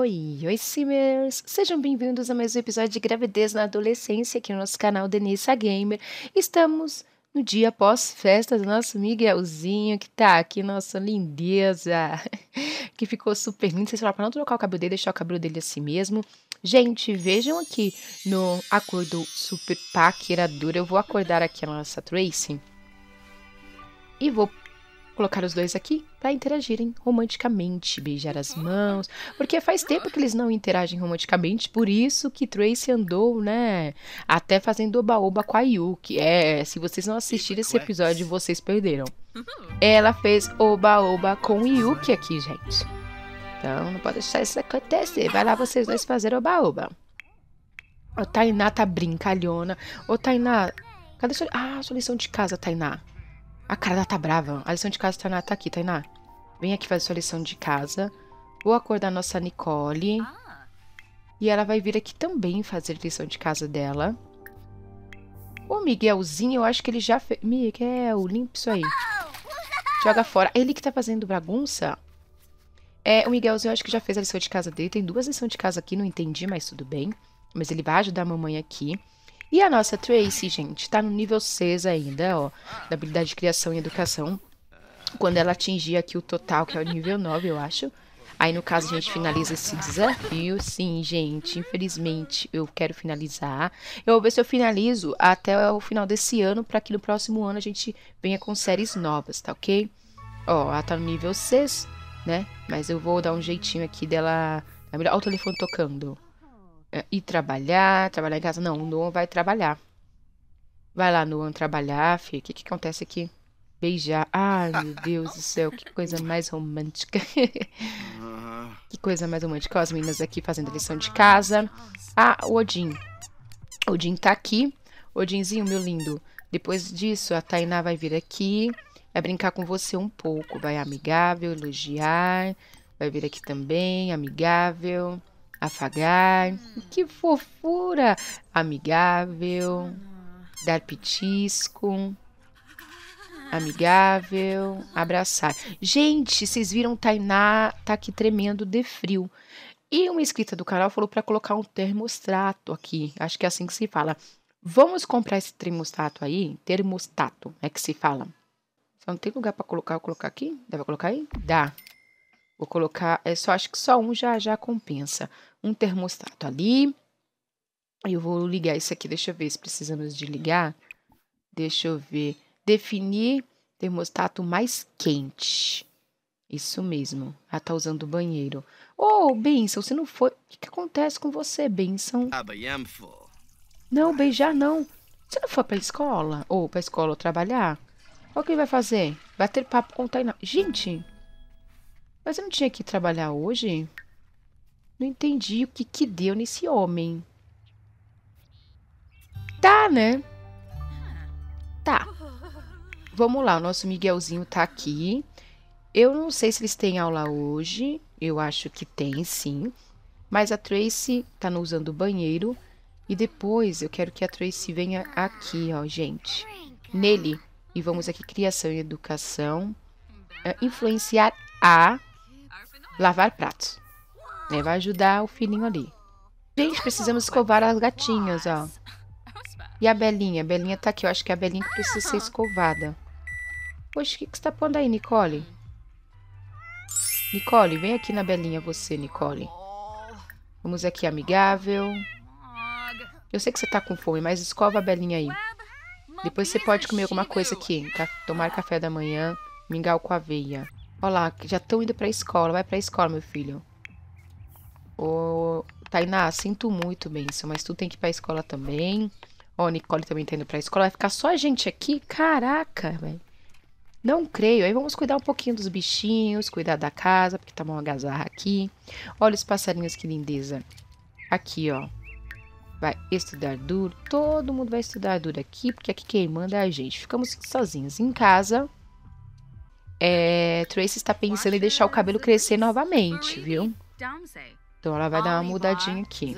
Oi, oi Simmers! Sejam bem-vindos a mais um episódio de Gravidez na Adolescência aqui no nosso canal Denissa Gamer. Estamos no dia pós-festa do nosso Miguelzinho, que tá aqui, nossa lindeza, que ficou super lindo. Vocês falaram pra não trocar o cabelo dele, deixar o cabelo dele assim mesmo. Gente, vejam aqui no acordo super paquerador, eu vou acordar aqui a nossa Tracy e vou colocar os dois aqui para interagirem romanticamente, beijar as mãos, porque faz tempo que eles não interagem romanticamente, por isso que Tracy andou, né, até fazendo oba-oba com a Yuki. É, se vocês não assistiram esse episódio, vocês perderam. Ela fez oba-oba com Yuki aqui, gente. Então, não pode deixar isso acontecer. Vai lá vocês dois fazer oba-oba. O Tainá tá brincalhona. Ô, Tainá, cadê sua... Ah, sua lição de casa, Tainá. A cara dela tá brava. A lição de casa, Tainá, tá aqui, Tainá. Vem aqui fazer sua lição de casa. Vou acordar a nossa Nicole. Ah. E ela vai vir aqui também fazer lição de casa dela. O Miguelzinho, eu acho que ele já fez... Miguel, limpa isso aí. Joga fora. Ele que tá fazendo bagunça? É, o Miguelzinho eu acho que já fez a lição de casa dele. Tem duas lições de casa aqui, não entendi, mas tudo bem. Mas ele vai ajudar a mamãe aqui. E a nossa Tracy, gente, tá no nível 6 ainda, ó, da habilidade de criação e educação. Quando ela atingir aqui o total, que é o nível 9, eu acho. Aí, no caso, a gente finaliza esse desafio. Sim, gente, infelizmente eu quero finalizar. Eu vou ver se eu finalizo até o final desse ano, para que no próximo ano a gente venha com séries novas, tá ok? Ó, ela tá no nível 6, né? Mas eu vou dar um jeitinho aqui dela... Olha o telefone tocando ir é, trabalhar, trabalhar em casa. Não, o Noam vai trabalhar. Vai lá, Noam, trabalhar, filho. O que, que acontece aqui? Beijar. Ai, meu Deus do céu, que coisa mais romântica. que coisa mais romântica. Ó, as meninas aqui fazendo lição de casa. Ah, o Odin. Odin tá aqui. Odinzinho, meu lindo. Depois disso, a Tainá vai vir aqui. Vai brincar com você um pouco. Vai amigável, elogiar. Vai vir aqui também, amigável afagar. Hum. Que fofura! Amigável, dar petisco. Amigável, abraçar. Gente, vocês viram Tainá tá aqui tremendo de frio. E uma inscrita do canal falou para colocar um termostato aqui. Acho que é assim que se fala. Vamos comprar esse termostato aí? Termostato é que se fala. Só não tem lugar para colocar. Vou colocar aqui? Dá pra colocar aí? Dá. Vou colocar. É só, acho que só um já, já compensa um termostato ali. Eu vou ligar isso aqui, deixa eu ver se precisamos de ligar. Deixa eu ver. Definir termostato mais quente. Isso mesmo. Ela ah, tá usando o banheiro. Ô, oh, Benção, se não foi... O que, que acontece com você, Benção? Ah, não, beijar não. Você não foi pra escola? Ou para pra escola trabalhar? Olha o que ele vai fazer. vai ter papo com o Tainá. Gente, mas eu não tinha que trabalhar hoje? Não entendi o que que deu nesse homem. Tá, né? Tá. Vamos lá, o nosso Miguelzinho tá aqui. Eu não sei se eles têm aula hoje. Eu acho que tem, sim. Mas a Tracy tá usando o banheiro. E depois eu quero que a Tracy venha aqui, ó, gente. Nele. E vamos aqui, criação e educação. É, influenciar a lavar pratos. Né? Vai ajudar o filhinho ali. Gente, precisamos escovar as gatinhas, ó. E a Belinha? A Belinha tá aqui. Eu acho que é a Belinha que precisa ser escovada. Poxa, o que, que você tá pondo aí, Nicole? Nicole, vem aqui na Belinha você, Nicole. Vamos aqui, amigável. Eu sei que você tá com fome, mas escova a Belinha aí. Depois você pode comer alguma coisa aqui. Tomar café da manhã, mingau com aveia. Olha lá, já estão indo pra escola. Vai pra escola, meu filho. Ô, Tainá, sinto muito, Benção, mas tu tem que ir pra escola também. Ó, a Nicole também tá indo pra escola. Vai ficar só a gente aqui? Caraca, velho. Não creio. Aí vamos cuidar um pouquinho dos bichinhos, cuidar da casa, porque tá uma agazarra aqui. Olha os passarinhos, que lindeza. Aqui, ó. Vai estudar duro. Todo mundo vai estudar duro aqui, porque aqui quem manda é a gente. Ficamos sozinhos em casa. É, Tracy está pensando em deixar o cabelo crescer novamente, viu? Então ela vai dar uma mudadinha aqui.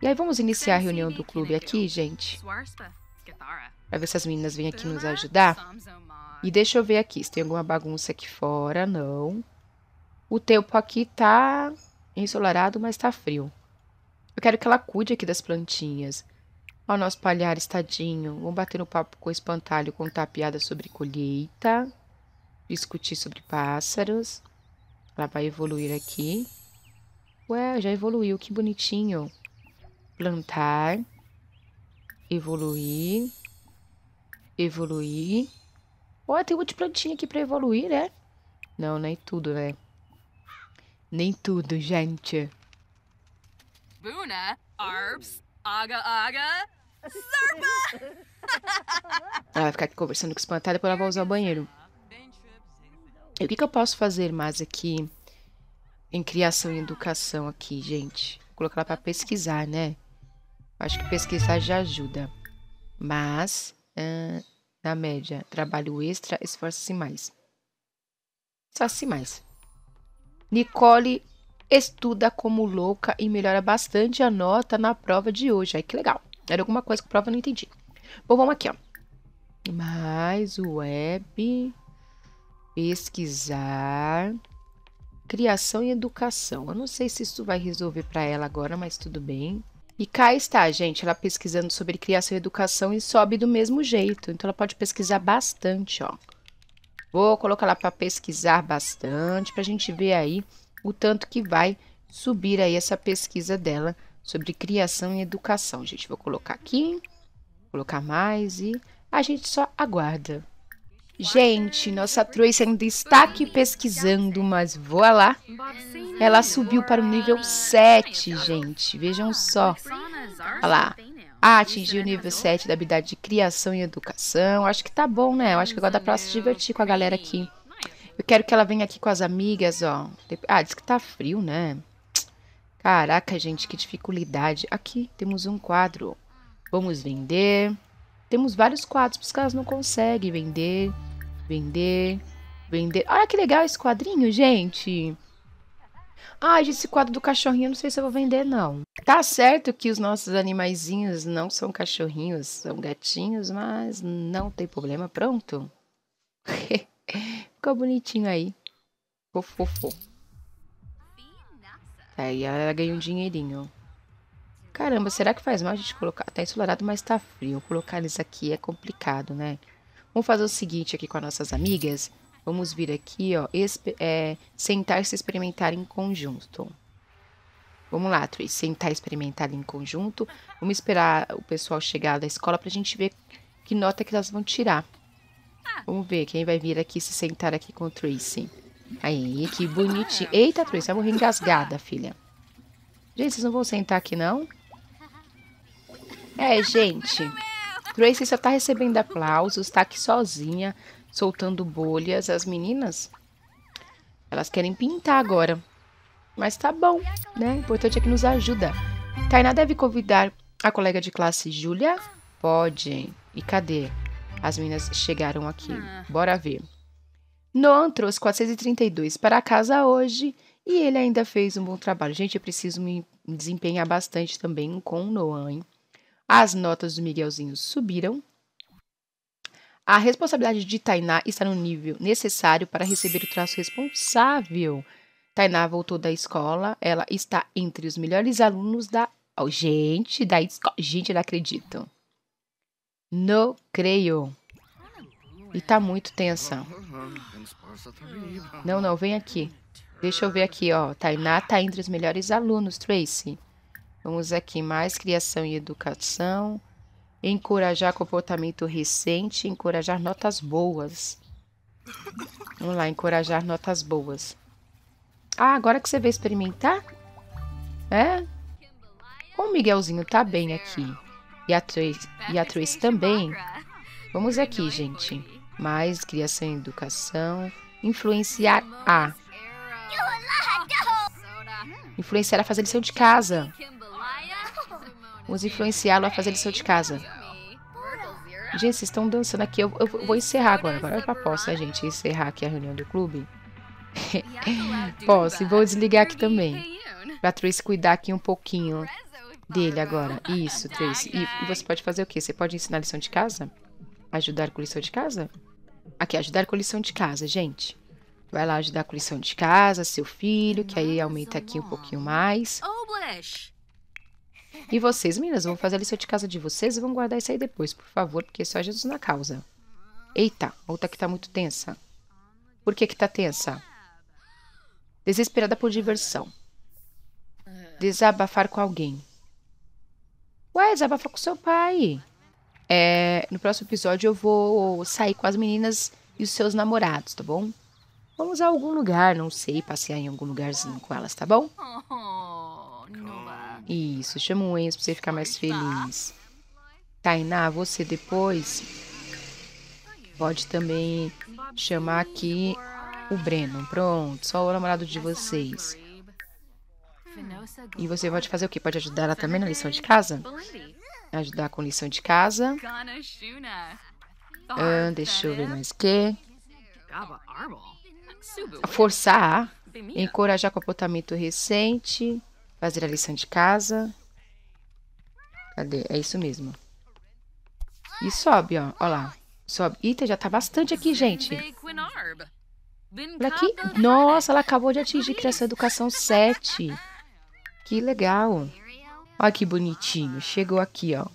E aí vamos iniciar a reunião do clube aqui, gente. Pra ver se as meninas vêm aqui nos ajudar. E deixa eu ver aqui se tem alguma bagunça aqui fora. Não. O tempo aqui tá ensolarado, mas tá frio. Eu quero que ela cuide aqui das plantinhas. Ó, o nosso palhar estadinho. Vamos bater no papo com o espantalho, contar piada sobre colheita. Discutir sobre pássaros. Ela vai evoluir aqui. Ué, já evoluiu, que bonitinho. Plantar, evoluir, evoluir. Olha, tem um monte de plantinha aqui pra evoluir, né? Não, nem tudo, né? Nem tudo, gente. Buna, Aga Aga, Zarpa! Ela vai ficar aqui conversando com espantada, depois ela vai usar o banheiro. E o que, que eu posso fazer mais aqui? em criação e educação aqui, gente. Vou colocar para pesquisar, né? Acho que pesquisar já ajuda. Mas, uh, na média, trabalho extra, esforça-se mais. Esforça-se mais. Nicole estuda como louca e melhora bastante a nota na prova de hoje. Aí que legal. Era alguma coisa que prova eu não entendi. Bom, vamos aqui, ó. Mais web pesquisar criação e educação. Eu não sei se isso vai resolver para ela agora, mas tudo bem. E cá está, gente, ela pesquisando sobre criação e educação e sobe do mesmo jeito. Então ela pode pesquisar bastante, ó. Vou colocar lá para pesquisar bastante, para a gente ver aí o tanto que vai subir aí essa pesquisa dela sobre criação e educação. Gente, vou colocar aqui, colocar mais e a gente só aguarda. Gente, nossa Trace ainda está aqui pesquisando, mas voa lá. Ela subiu para o nível 7, gente. Vejam só. Olha lá. Ah, atingiu o nível 7 da habilidade de criação e educação. Acho que tá bom, né? Eu acho que agora dá para se divertir com a galera aqui. Eu quero que ela venha aqui com as amigas, ó. Ah, diz que tá frio, né? Caraca, gente, que dificuldade. Aqui, temos um quadro. Vamos vender. Temos vários quadros, porque elas não conseguem vender. Vender. Vender. Olha que legal esse quadrinho, gente. Ah, esse quadro do cachorrinho, não sei se eu vou vender, não. Tá certo que os nossos animaizinhos não são cachorrinhos, são gatinhos, mas não tem problema. Pronto. Ficou bonitinho aí. Fofofo. Aí tá, ela ganhou um dinheirinho. Caramba, será que faz mal a gente colocar? Tá ensolarado, mas tá frio. Colocar eles aqui é complicado, né? Vamos fazer o seguinte aqui com as nossas amigas. Vamos vir aqui, ó, é, sentar e se experimentar em conjunto. Vamos lá, Tris, sentar e experimentar em conjunto. Vamos esperar o pessoal chegar da escola para a gente ver que nota que elas vão tirar. Vamos ver quem vai vir aqui se sentar aqui com o Tracy. Aí, que bonitinho. Eita, Tracy, vai morrer engasgada, filha. Gente, vocês não vão sentar aqui, não? É, gente. Grace só tá recebendo aplausos, tá aqui sozinha, soltando bolhas. As meninas, elas querem pintar agora. Mas tá bom, né? O importante é que nos ajuda. Tainá deve convidar a colega de classe Júlia? Pode. E cadê? As meninas chegaram aqui. Ah. Bora ver. Noan trouxe 432 para casa hoje e ele ainda fez um bom trabalho. Gente, eu preciso me desempenhar bastante também com o Noan, hein? As notas do Miguelzinho subiram. A responsabilidade de Tainá está no nível necessário para receber o traço responsável. Tainá voltou da escola, ela está entre os melhores alunos da. Oh, gente, da escola. Gente, não acredito. Não creio. E tá muito tensa. Não, não, vem aqui. Deixa eu ver aqui, ó. Tainá tá entre os melhores alunos, Tracy. Vamos aqui mais criação e educação, encorajar comportamento recente, encorajar notas boas. Vamos lá, encorajar notas boas. Ah, agora que você veio experimentar? É? O Miguelzinho tá bem aqui. E a Trace, e a Trace também. Vamos aqui, gente. Mais criação e educação. Influenciar a. Influenciar a fazer lição de casa. Vamos influenciá-lo a fazer lição de casa. Gente, vocês estão dançando aqui. Eu, eu vou encerrar agora. Agora eu posse, né, gente? Encerrar aqui a reunião do clube. posso. E vou desligar aqui também. Pra Tracy cuidar aqui um pouquinho dele agora. Isso, Tracy. E, e você pode fazer o quê? Você pode ensinar lição de casa? Ajudar com lição de casa? Aqui, ajudar com lição de casa, gente. Vai lá ajudar com lição de casa, seu filho, que aí aumenta aqui um pouquinho mais. Oh, e vocês, meninas, vão fazer a lição de casa de vocês e vão guardar isso aí depois, por favor, porque é só Jesus na causa. Eita, outra que tá muito tensa. Por que que tá tensa? Desesperada por diversão. Desabafar com alguém. Ué, desabafa com seu pai. É, no próximo episódio eu vou sair com as meninas e os seus namorados, tá bom? Vamos a algum lugar, não sei, passear em algum lugarzinho com elas, tá bom? Oh, não. Isso, chama um Enzo pra você ficar mais feliz. Tainá, você depois pode também chamar aqui o Breno. Pronto, só o namorado de vocês. E você pode fazer o quê? Pode ajudar ela também na lição de casa? Ajudar com lição de casa. Ah, deixa eu ver mais o quê. Forçar. Encorajar comportamento recente. Fazer a lição de casa. Cadê? É isso mesmo. E sobe, ó. Olha lá. Sobe. Eita, já tá bastante aqui, gente. Por aqui? Nossa, ela acabou de atingir criança educação 7. Que legal. Olha que bonitinho. Chegou aqui, ó.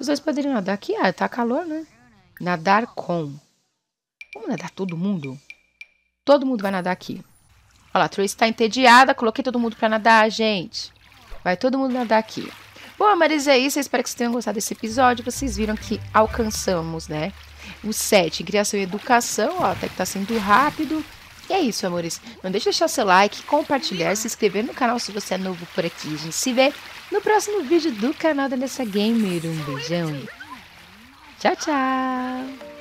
Os dois poderiam nadar aqui. Ah, tá calor, né? Nadar com. Vamos nadar todo mundo? Todo mundo vai nadar aqui. Olha lá, Tracy tá entediada, coloquei todo mundo para nadar, gente. Vai todo mundo nadar aqui. Bom, Marisa, é isso. Eu espero que vocês tenham gostado desse episódio. Vocês viram que alcançamos, né? O 7, criação e educação, ó, até que tá sendo rápido. E é isso, amores. Não deixe de deixar seu like, compartilhar, se inscrever no canal se você é novo por aqui. A gente se vê no próximo vídeo do canal da Nessa Gamer. Um beijão. e Tchau, tchau.